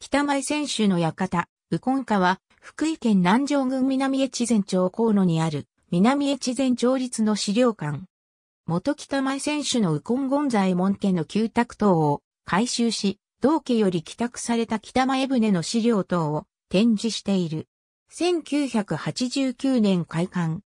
北前選手の館、右近家は、福井県南城郡南越前町河野にある、南越前町立の資料館。元北前選手の右近権左衛門家の旧宅等を改修し、同家より帰宅された北前船の資料等を展示している。1989年開館。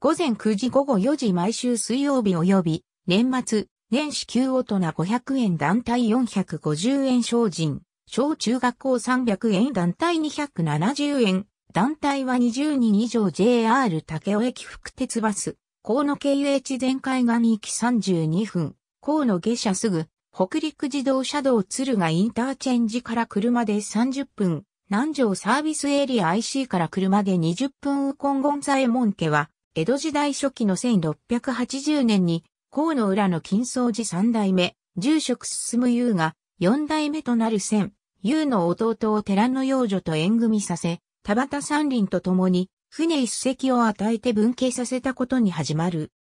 午前9時午後4時毎週水曜日及び、年末、年始給大人500円団体450円精進。小中学校300円団体270円、団体は20人以上 JR 竹尾駅副鉄バス、河野経由地全海岸行き32分、河野下車すぐ、北陸自動車道鶴賀インターチェンジから車で30分、南城サービスエリア IC から車で20分ウコンゴンザエモン家は、江戸時代初期の1680年に、河野浦の金掃寺三代目、住職進む優が、四代目となる千、優の弟を寺の養女と縁組させ、田畑山林と共に、船一隻を与えて分家させたことに始まる。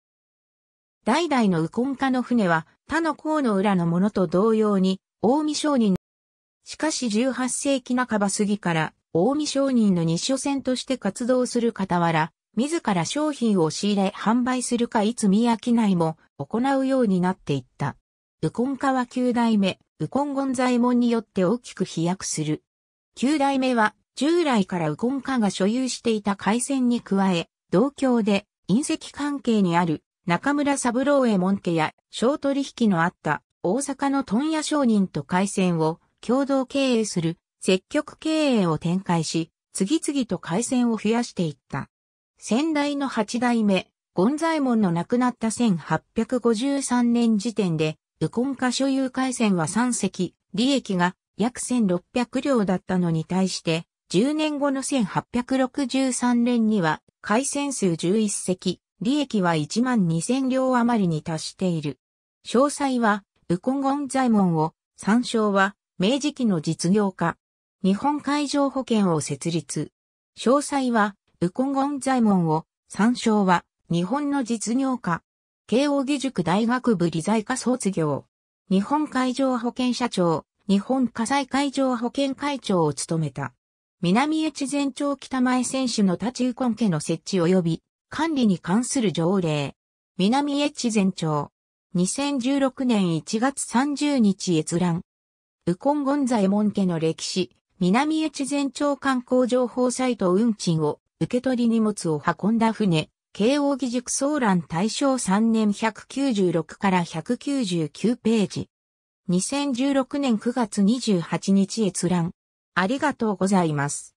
代々の右近家の船は他の甲の裏のものと同様に、大見商人。しかし18世紀半ば過ぎから、大見商人の日所船として活動する傍ら、自ら商品を仕入れ販売するかいつ見ないも行うようになっていった。右近家は9代目、右近権左衛門によって大きく飛躍する。九代目は、従来から右近家が所有していた海鮮に加え、同郷で隕石関係にある中村三郎衛門家や小取引のあった大阪の問屋商人と海鮮を共同経営する積極経営を展開し、次々と海鮮を増やしていった。先代の八代目、権左衛門の亡くなった1853年時点で、ウコンカ所有回線は3隻、利益が約1600両だったのに対して、10年後の1863年には回線数11隻、利益は1万2000両余りに達している。詳細は、ウコンゴンザイを、参照は、明治期の実業家。日本海上保険を設立。詳細は、ウコンゴンザイを、参照は、日本の実業家。慶應義塾大学部理財科卒業。日本海上保険社長、日本火災海上保険会長を務めた。南越前町北前選手の立ちコ根家の設置及び管理に関する条例。南越前町。2016年1月30日閲覧。ウゴンザエモ門家の歴史、南越前町観光情報サイト運賃を受け取り荷物を運んだ船、慶応義塾総覧大正3年196から199ページ。2016年9月28日閲覧。ありがとうございます。